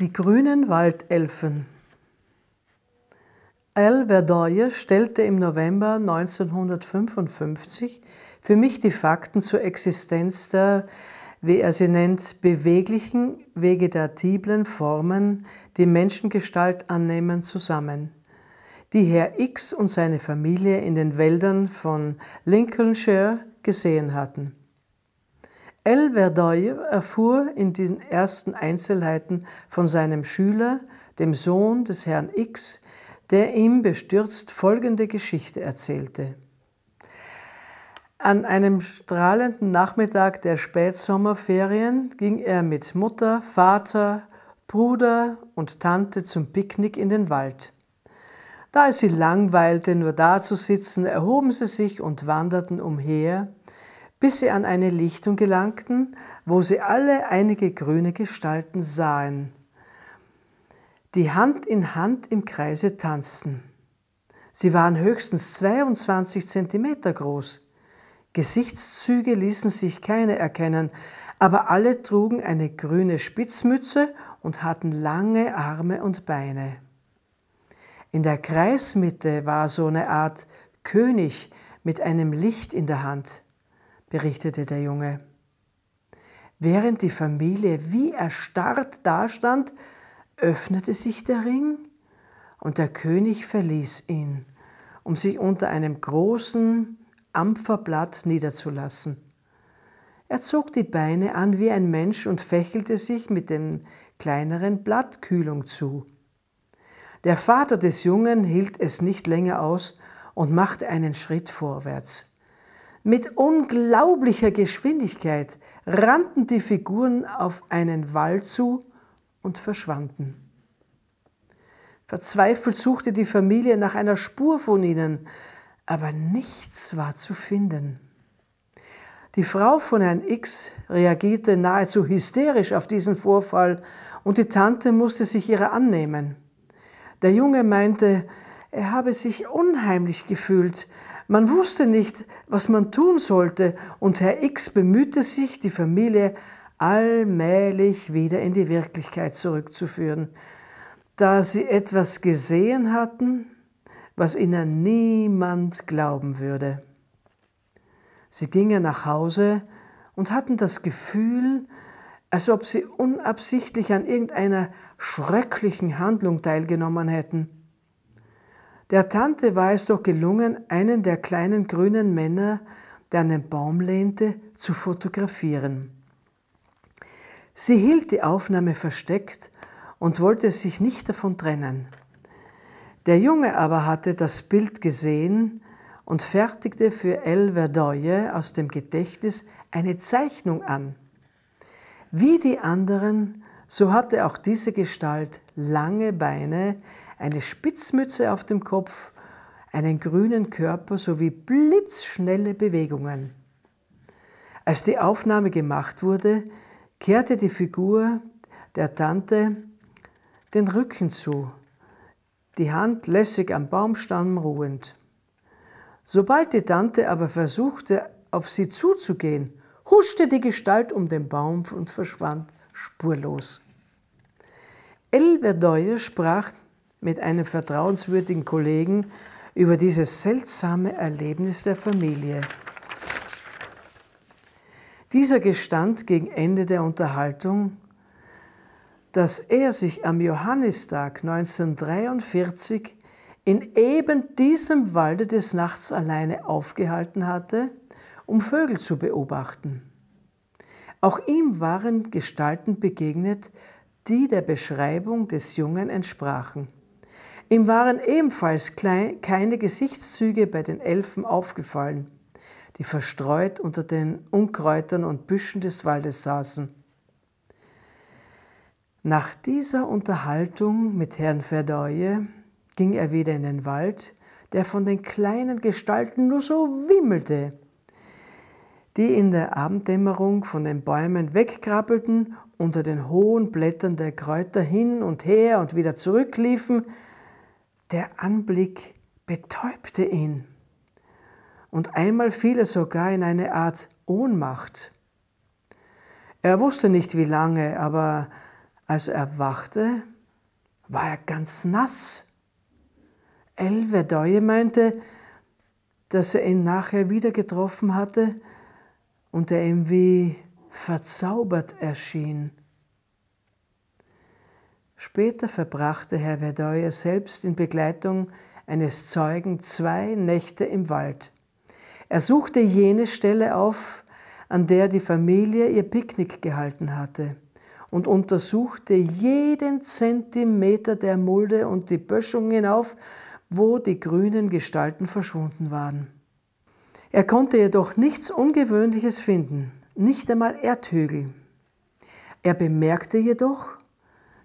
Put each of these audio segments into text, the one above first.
Die grünen Waldelfen. Al Verdoye stellte im November 1955 für mich die Fakten zur Existenz der, wie er sie nennt, beweglichen, vegetatiblen Formen, die Menschengestalt annehmen, zusammen, die Herr X und seine Familie in den Wäldern von Lincolnshire gesehen hatten el erfuhr in den ersten Einzelheiten von seinem Schüler, dem Sohn des Herrn X, der ihm bestürzt folgende Geschichte erzählte. An einem strahlenden Nachmittag der Spätsommerferien ging er mit Mutter, Vater, Bruder und Tante zum Picknick in den Wald. Da es sie langweilte, nur da zu sitzen, erhoben sie sich und wanderten umher, bis sie an eine Lichtung gelangten, wo sie alle einige grüne Gestalten sahen, die Hand in Hand im Kreise tanzten. Sie waren höchstens 22 Zentimeter groß. Gesichtszüge ließen sich keine erkennen, aber alle trugen eine grüne Spitzmütze und hatten lange Arme und Beine. In der Kreismitte war so eine Art König mit einem Licht in der Hand berichtete der Junge. Während die Familie wie erstarrt dastand, öffnete sich der Ring und der König verließ ihn, um sich unter einem großen Ampferblatt niederzulassen. Er zog die Beine an wie ein Mensch und fächelte sich mit dem kleineren Blatt Kühlung zu. Der Vater des Jungen hielt es nicht länger aus und machte einen Schritt vorwärts. Mit unglaublicher Geschwindigkeit rannten die Figuren auf einen Wall zu und verschwanden. Verzweifelt suchte die Familie nach einer Spur von ihnen, aber nichts war zu finden. Die Frau von Herrn X reagierte nahezu hysterisch auf diesen Vorfall und die Tante musste sich ihrer annehmen. Der Junge meinte, er habe sich unheimlich gefühlt, man wusste nicht, was man tun sollte, und Herr X bemühte sich, die Familie allmählich wieder in die Wirklichkeit zurückzuführen, da sie etwas gesehen hatten, was ihnen niemand glauben würde. Sie gingen nach Hause und hatten das Gefühl, als ob sie unabsichtlich an irgendeiner schrecklichen Handlung teilgenommen hätten. Der Tante war es doch gelungen, einen der kleinen grünen Männer, der an den Baum lehnte, zu fotografieren. Sie hielt die Aufnahme versteckt und wollte sich nicht davon trennen. Der Junge aber hatte das Bild gesehen und fertigte für El Verdoye aus dem Gedächtnis eine Zeichnung an. Wie die anderen, so hatte auch diese Gestalt lange Beine, eine Spitzmütze auf dem Kopf, einen grünen Körper sowie blitzschnelle Bewegungen. Als die Aufnahme gemacht wurde, kehrte die Figur der Tante den Rücken zu, die Hand lässig am Baumstamm ruhend. Sobald die Tante aber versuchte, auf sie zuzugehen, huschte die Gestalt um den Baum und verschwand spurlos. Elverdeuer sprach mit einem vertrauenswürdigen Kollegen über dieses seltsame Erlebnis der Familie. Dieser gestand gegen Ende der Unterhaltung, dass er sich am Johannistag 1943 in eben diesem Walde des Nachts alleine aufgehalten hatte, um Vögel zu beobachten. Auch ihm waren Gestalten begegnet, die der Beschreibung des Jungen entsprachen. Ihm waren ebenfalls keine Gesichtszüge bei den Elfen aufgefallen, die verstreut unter den Unkräutern und Büschen des Waldes saßen. Nach dieser Unterhaltung mit Herrn Verdoye ging er wieder in den Wald, der von den kleinen Gestalten nur so wimmelte, die in der Abenddämmerung von den Bäumen wegkrabbelten, unter den hohen Blättern der Kräuter hin und her und wieder zurückliefen, der Anblick betäubte ihn. Und einmal fiel er sogar in eine Art Ohnmacht. Er wusste nicht wie lange, aber als er wachte, war er ganz nass. Elvedoye meinte, dass er ihn nachher wieder getroffen hatte und er ihm wie verzaubert erschien. Später verbrachte Herr Verdeuer selbst in Begleitung eines Zeugen zwei Nächte im Wald. Er suchte jene Stelle auf, an der die Familie ihr Picknick gehalten hatte und untersuchte jeden Zentimeter der Mulde und die Böschung hinauf, wo die grünen Gestalten verschwunden waren. Er konnte jedoch nichts Ungewöhnliches finden, nicht einmal Erdhügel. Er bemerkte jedoch,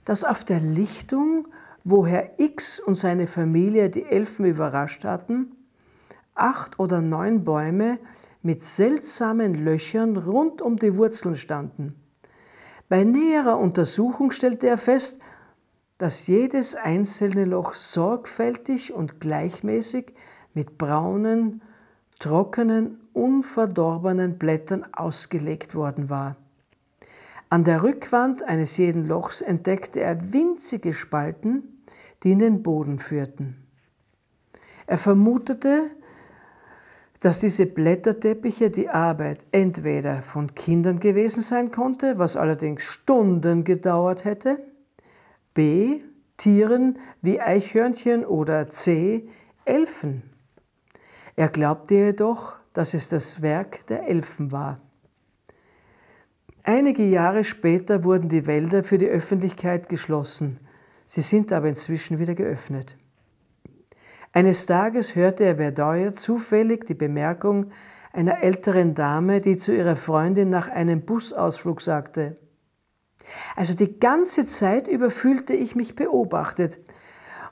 dass auf der Lichtung, wo Herr X und seine Familie die Elfen überrascht hatten, acht oder neun Bäume mit seltsamen Löchern rund um die Wurzeln standen. Bei näherer Untersuchung stellte er fest, dass jedes einzelne Loch sorgfältig und gleichmäßig mit braunen, trockenen, unverdorbenen Blättern ausgelegt worden war. An der Rückwand eines jeden Lochs entdeckte er winzige Spalten, die in den Boden führten. Er vermutete, dass diese Blätterteppiche die Arbeit entweder von Kindern gewesen sein konnte, was allerdings Stunden gedauert hätte, b. Tieren wie Eichhörnchen oder c. Elfen. Er glaubte jedoch, dass es das Werk der Elfen war. Einige Jahre später wurden die Wälder für die Öffentlichkeit geschlossen. Sie sind aber inzwischen wieder geöffnet. Eines Tages hörte Herr Verdeuer zufällig die Bemerkung einer älteren Dame, die zu ihrer Freundin nach einem Busausflug sagte. Also die ganze Zeit über fühlte ich mich beobachtet.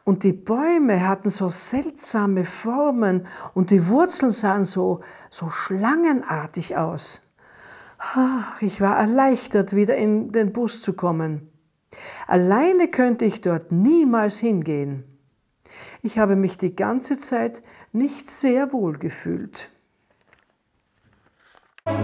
Und die Bäume hatten so seltsame Formen und die Wurzeln sahen so, so schlangenartig aus. Ah, ich war erleichtert, wieder in den Bus zu kommen. Alleine könnte ich dort niemals hingehen. Ich habe mich die ganze Zeit nicht sehr wohl gefühlt. Musik